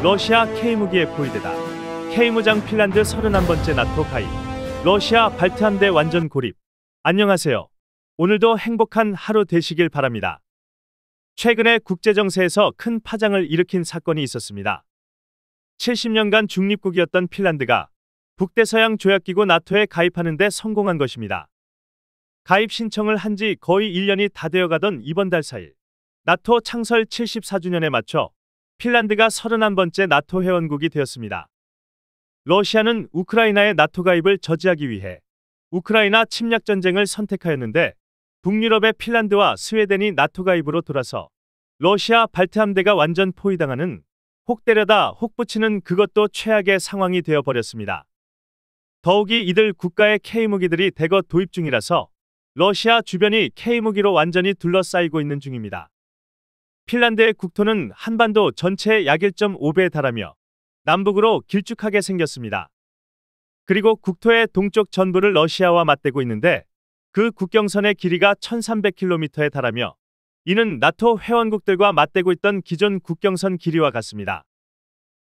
러시아 K무기의 포위되다. K무장 핀란드 31번째 나토 가입. 러시아 발트함대 완전 고립. 안녕하세요. 오늘도 행복한 하루 되시길 바랍니다. 최근에 국제정세에서 큰 파장을 일으킨 사건이 있었습니다. 70년간 중립국이었던 핀란드가 북대서양 조약기구 나토에 가입하는데 성공한 것입니다. 가입 신청을 한 지 거의 1년이 다 되어가던 이번 달 4일, 나토 창설 74주년에 맞춰 핀란드가 31번째 나토 회원국이 되었습니다. 러시아는 우크라이나의 나토 가입을 저지하기 위해 우크라이나 침략 전쟁을 선택하였는데 북유럽의 핀란드와 스웨덴이 나토 가입으로 돌아서 러시아 발트 함대가 완전 포위당하는 혹 때려다 혹 붙이는 그것도 최악의 상황이 되어 버렸습니다. 더욱이 이들 국가의 케이 무기들이 대거 도입 중이라서 러시아 주변이 케이 무기로 완전히 둘러싸이고 있는 중입니다. 핀란드의 국토는 한반도 전체의 약 1.5배에 달하며 남북으로 길쭉하게 생겼습니다. 그리고 국토의 동쪽 전부를 러시아와 맞대고 있는데 그 국경선의 길이가 1300km에 달하며 이는 나토 회원국들과 맞대고 있던 기존 국경선 길이와 같습니다.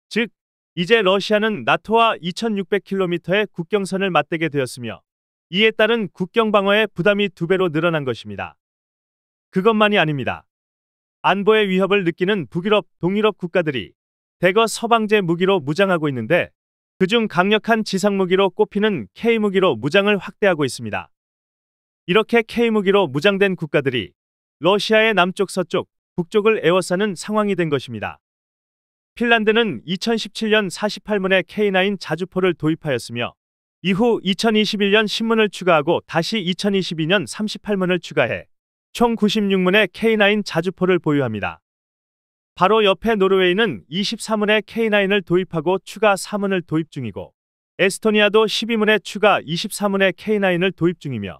즉, 이제 러시아는 나토와 2600km의 국경선을 맞대게 되었으며 이에 따른 국경 방어의 부담이 두 배로 늘어난 것입니다. 그것만이 아닙니다. 안보의 위협을 느끼는 북유럽, 동유럽 국가들이 대거 서방제 무기로 무장하고 있는데 그중 강력한 지상무기로 꼽히는 K무기로 무장을 확대하고 있습니다. 이렇게 K무기로 무장된 국가들이 러시아의 남쪽 서쪽, 북쪽을 에워싸는 상황이 된 것입니다. 핀란드는 2017년 48문의 K9 자주포를 도입하였으며 이후 2021년 신문을 추가하고 다시 2022년 38문을 추가해 총 96문의 K9 자주포를 보유합니다. 바로 옆에 노르웨이는 24문의 K9을 도입하고 추가 4문을 도입 중이고 에스토니아도 12문의 추가 24문의 K9을 도입 중이며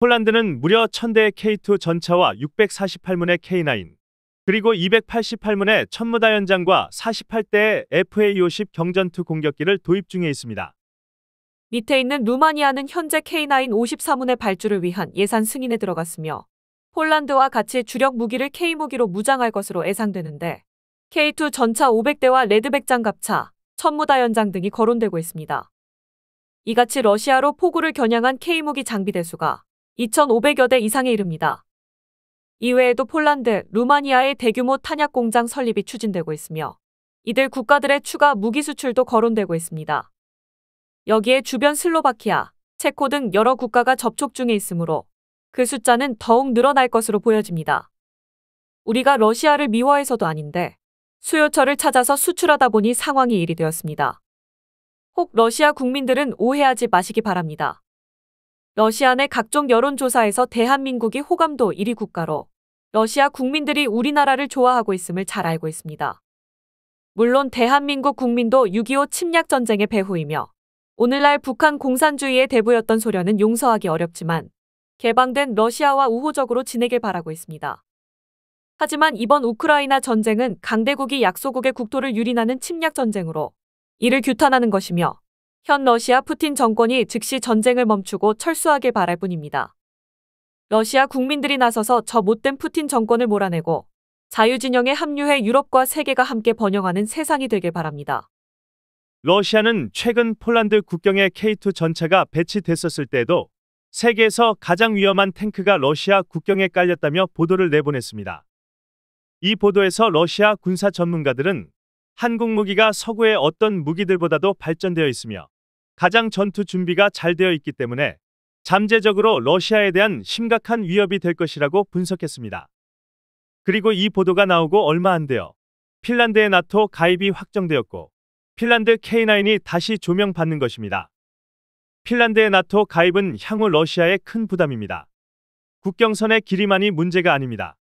폴란드는 무려 1000대의 K2 전차와 648문의 K9, 그리고 288문의 천무다연장과 48대의 FA-50 경전투 공격기를 도입 중에 있습니다. 밑에 있는 루마니아는 현재 K9 54문의 발주를 위한 예산 승인에 들어갔으며 폴란드와 같이 주력 무기를 K무기로 무장할 것으로 예상되는데 K2 전차 500대와 레드백장 갑차, 천무다연장 등이 거론되고 있습니다. 이같이 러시아로 포구를 겨냥한 K무기 장비 대수가 2,500여 대 이상에 이릅니다. 이외에도 폴란드, 루마니아의 대규모 탄약 공장 설립이 추진되고 있으며 이들 국가들의 추가 무기 수출도 거론되고 있습니다. 여기에 주변 슬로바키아, 체코 등 여러 국가가 접촉 중에 있으므로 그 숫자는 더욱 늘어날 것으로 보여집니다. 우리가 러시아를 미워해서도 아닌데 수요처를 찾아서 수출하다 보니 상황이 이이 되었습니다. 혹 러시아 국민들은 오해하지 마시기 바랍니다. 러시아 내 각종 여론조사에서 대한민국이 호감도 1위 국가로 러시아 국민들이 우리나라를 좋아하고 있음을 잘 알고 있습니다. 물론 대한민국 국민도 6.25 침략전쟁의 배후이며 오늘날 북한 공산주의의 대부였던 소련은 용서하기 어렵지만 개방된 러시아와 우호적으로 지내길 바라고 있습니다. 하지만 이번 우크라이나 전쟁은 강대국이 약소국의 국토를 유린하는 침략 전쟁으로 이를 규탄하는 것이며 현 러시아 푸틴 정권이 즉시 전쟁을 멈추고 철수하길 바랄 뿐입니다. 러시아 국민들이 나서서 저 못된 푸틴 정권을 몰아내고 자유진영에 합류해 유럽과 세계가 함께 번영하는 세상이 되길 바랍니다. 러시아는 최근 폴란드 국경에 K2 전차가 배치됐었을 때도 세계에서 가장 위험한 탱크가 러시아 국경에 깔렸다며 보도를 내보냈습니다. 이 보도에서 러시아 군사 전문가들은 한국 무기가 서구의 어떤 무기들보다도 발전되어 있으며 가장 전투 준비가 잘 되어 있기 때문에 잠재적으로 러시아에 대한 심각한 위협이 될 것이라고 분석했습니다. 그리고 이 보도가 나오고 얼마 안 되어 핀란드의 나토 가입이 확정되었고 핀란드 K9이 다시 조명받는 것입니다. 핀란드의 나토 가입은 향후 러시아의 큰 부담입니다. 국경선의 길이만이 문제가 아닙니다.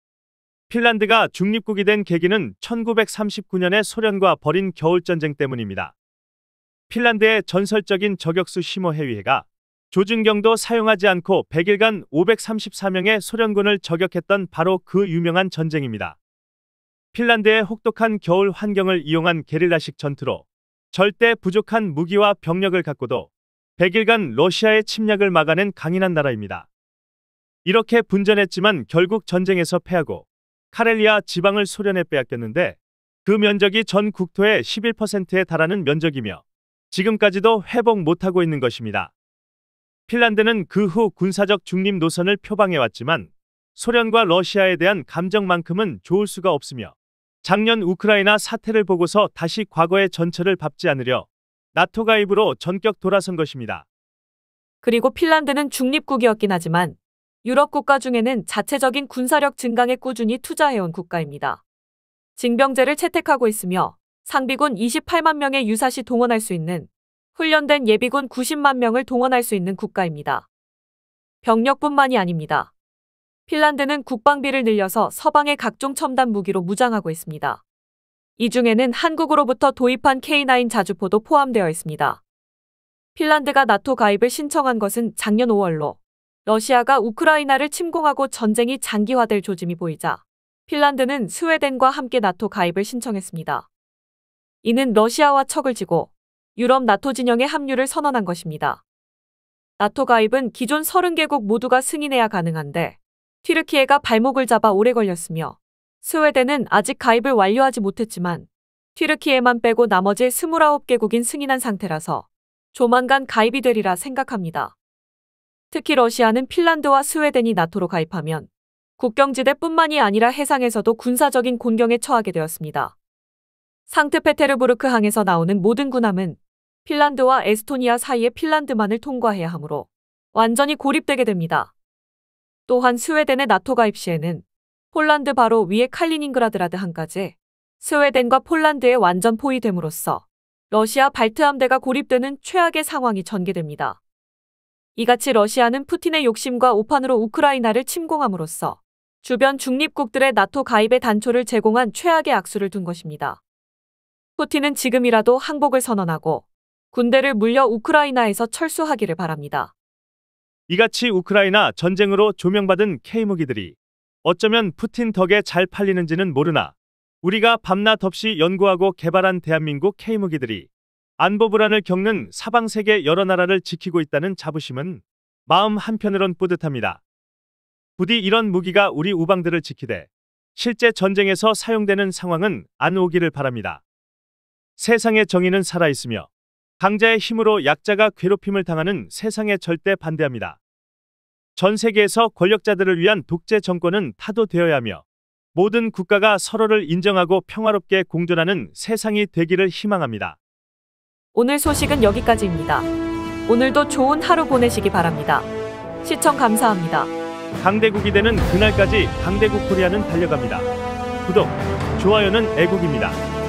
핀란드가 중립국이 된 계기는 1939년의 소련과 벌인 겨울전쟁 때문입니다. 핀란드의 전설적인 저격수 심모 해위해가 조준경도 사용하지 않고 100일간 534명의 소련군을 저격했던 바로 그 유명한 전쟁입니다. 핀란드의 혹독한 겨울 환경을 이용한 게릴라식 전투로 절대 부족한 무기와 병력을 갖고도 100일간 러시아의 침략을 막아낸 강인한 나라입니다. 이렇게 분전했지만 결국 전쟁에서 패하고 카렐리아 지방을 소련에 빼앗겼는데 그 면적이 전 국토의 11%에 달하는 면적이며 지금까지도 회복 못하고 있는 것입니다. 핀란드는 그 후 군사적 중립 노선을 표방해왔지만 소련과 러시아에 대한 감정만큼은 좋을 수가 없으며 작년 우크라이나 사태를 보고서 다시 과거의 전철을 밟지 않으려 나토 가입으로 전격 돌아선 것입니다. 그리고 핀란드는 중립국이었긴 하지만 유럽 국가 중에는 자체적인 군사력 증강에 꾸준히 투자해온 국가입니다. 징병제를 채택하고 있으며 상비군 28만 명의 유사시 동원할 수 있는 훈련된 예비군 90만 명을 동원할 수 있는 국가입니다. 병력뿐만이 아닙니다. 핀란드는 국방비를 늘려서 서방의 각종 첨단 무기로 무장하고 있습니다. 이 중에는 한국으로부터 도입한 K9 자주포도 포함되어 있습니다. 핀란드가 나토 가입을 신청한 것은 작년 5월로 러시아가 우크라이나를 침공하고 전쟁이 장기화될 조짐이 보이자 핀란드는 스웨덴과 함께 나토 가입을 신청했습니다. 이는 러시아와 척을 지고 유럽 나토 진영의 합류를 선언한 것입니다. 나토 가입은 기존 30개국 모두가 승인해야 가능한데 튀르키예가 발목을 잡아 오래 걸렸으며 스웨덴은 아직 가입을 완료하지 못했지만 튀르키예만 빼고 나머지 29개국인 승인한 상태라서 조만간 가입이 되리라 생각합니다. 특히 러시아는 핀란드와 스웨덴이 나토로 가입하면 국경지대뿐만이 아니라 해상에서도 군사적인 곤경에 처하게 되었습니다. 상트페테르부르크 항에서 나오는 모든 군함은 핀란드와 에스토니아 사이의 핀란드만을 통과해야 하므로 완전히 고립되게 됩니다. 또한 스웨덴의 나토 가입 시에는 폴란드 바로 위에 칼리닝그라드라드 한까지 스웨덴과 폴란드에 완전 포위됨으로써 러시아 발트 함대가 고립되는 최악의 상황이 전개됩니다. 이같이 러시아는 푸틴의 욕심과 오판으로 우크라이나를 침공함으로써 주변 중립국들의 나토 가입의 단초를 제공한 최악의 악수를 둔 것입니다. 푸틴은 지금이라도 항복을 선언하고 군대를 물려 우크라이나에서 철수하기를 바랍니다. 이같이 우크라이나 전쟁으로 조명받은 케이무기들이 어쩌면 푸틴 덕에 잘 팔리는지는 모르나 우리가 밤낮 없이 연구하고 개발한 대한민국 K무기들이 안보 불안을 겪는 사방 세계 여러 나라를 지키고 있다는 자부심은 마음 한편으론 뿌듯합니다. 부디 이런 무기가 우리 우방들을 지키되 실제 전쟁에서 사용되는 상황은 안 오기를 바랍니다. 세상의 정의는 살아있으며 강자의 힘으로 약자가 괴롭힘을 당하는 세상에 절대 반대합니다. 전 세계에서 권력자들을 위한 독재 정권은 타도되어야 하며 모든 국가가 서로를 인정하고 평화롭게 공존하는 세상이 되기를 희망합니다. 오늘 소식은 여기까지입니다. 오늘도 좋은 하루 보내시기 바랍니다. 시청 감사합니다. 강대국이 되는 그날까지 강대국 코리아는 달려갑니다. 구독, 좋아요는 애국입니다.